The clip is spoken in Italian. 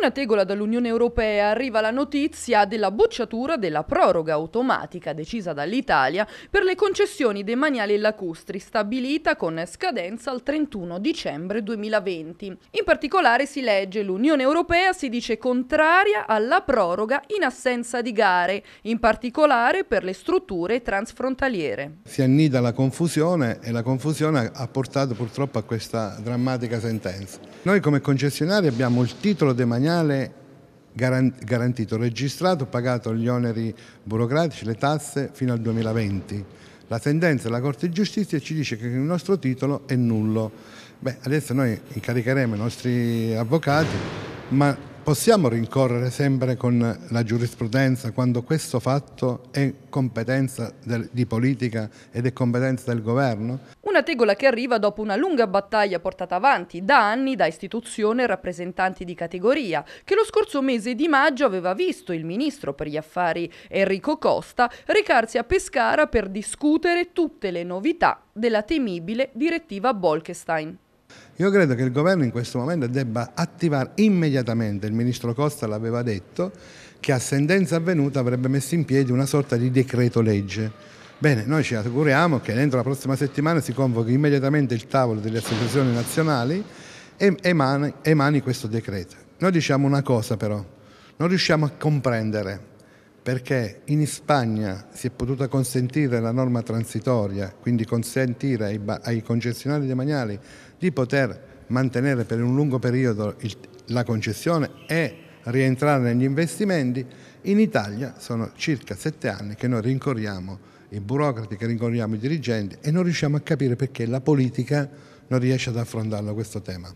una tegola dall'Unione Europea arriva la notizia della bocciatura della proroga automatica decisa dall'Italia per le concessioni demaniali e lacustri, stabilita con scadenza al 31 dicembre 2020. In particolare si legge l'Unione Europea si dice contraria alla proroga in assenza di gare, in particolare per le strutture transfrontaliere. Si annida la confusione e la confusione ha portato purtroppo a questa drammatica sentenza. Noi come concessionari abbiamo il titolo demaniale finale garantito, registrato, pagato gli oneri burocratici, le tasse fino al 2020. La sentenza della Corte di Giustizia ci dice che il nostro titolo è nullo. Beh, adesso noi incaricheremo i nostri avvocati, ma possiamo rincorrere sempre con la giurisprudenza quando questo fatto è competenza di politica ed è competenza del governo? Una tegola che arriva dopo una lunga battaglia portata avanti da anni da istituzione e rappresentanti di categoria, che lo scorso mese di maggio aveva visto il ministro per gli affari Enrico Costa recarsi a Pescara per discutere tutte le novità della temibile direttiva Bolkestein. Io credo che il governo in questo momento debba attivare immediatamente, il ministro Costa l'aveva detto, che a sentenza avvenuta avrebbe messo in piedi una sorta di decreto legge Bene, noi ci auguriamo che entro la prossima settimana si convochi immediatamente il tavolo delle associazioni nazionali e emani, emani questo decreto. Noi diciamo una cosa però, non riusciamo a comprendere perché in Spagna si è potuta consentire la norma transitoria, quindi consentire ai, ai concessionari demaniali di poter mantenere per un lungo periodo il, la concessione e rientrare negli investimenti, in Italia sono circa sette anni che noi rincorriamo i burocrati, che rincorriamo i dirigenti e non riusciamo a capire perché la politica non riesce ad affrontarlo questo tema.